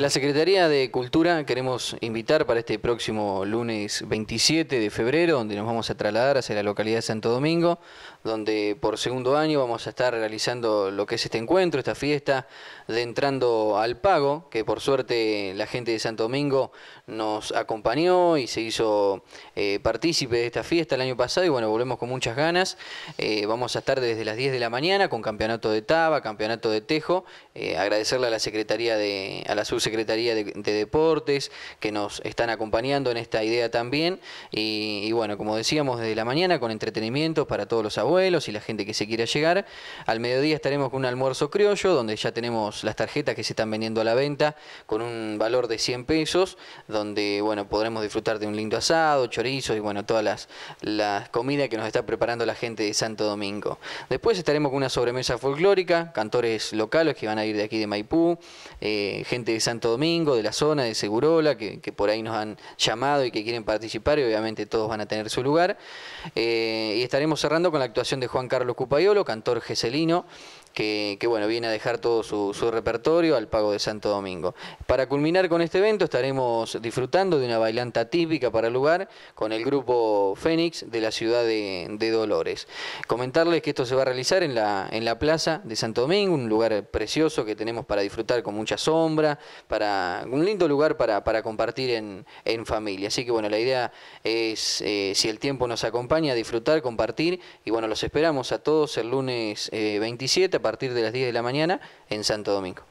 la Secretaría de Cultura queremos invitar para este próximo lunes 27 de febrero, donde nos vamos a trasladar hacia la localidad de Santo Domingo, donde por segundo año vamos a estar realizando lo que es este encuentro, esta fiesta de entrando al pago, que por suerte la gente de Santo Domingo nos acompañó y se hizo eh, partícipe de esta fiesta el año pasado y bueno, volvemos con muchas ganas. Eh, vamos a estar desde las 10 de la mañana con campeonato de taba, campeonato de tejo, eh, agradecerle a la Secretaría de... A la Secretaría de, Deportes, que nos están acompañando en esta idea también. Y, bueno, como decíamos, desde la mañana con entretenimiento para todos los abuelos y la gente que se quiera llegar. Al mediodía estaremos con un almuerzo criollo, donde ya tenemos las tarjetas que se están vendiendo a la venta con un valor de 100 pesos, donde bueno, podremos disfrutar de un lindo asado, chorizo y bueno, todas las, las comidas que nos está preparando la gente de Santo Domingo. Después estaremos con una sobremesa folclórica, cantores locales que van a ir de aquí de Maipú, eh, gente de Santo Santo Domingo, de la zona, de Segurola, que, por ahí nos han llamado y que quieren participar y obviamente todos van a tener su lugar. Eh, y estaremos cerrando con la actuación de Juan Carlos Cupayolo, cantor geselino. Que, bueno, viene a dejar todo su, repertorio al pago de Santo Domingo. Para culminar con este evento estaremos disfrutando de una bailanta típica para el lugar con el grupo Fénix de la ciudad de, Dolores. Comentarles que esto se va a realizar en la, en la plaza de Santo Domingo, un lugar precioso que tenemos para disfrutar con mucha sombra, para un lindo lugar para, compartir en, familia. Así que bueno, la idea es, eh, si el tiempo nos acompaña, disfrutar, compartir. Y bueno, los esperamos a todos el lunes 27 eh, a partir de las 10 de la mañana en Santo Domingo.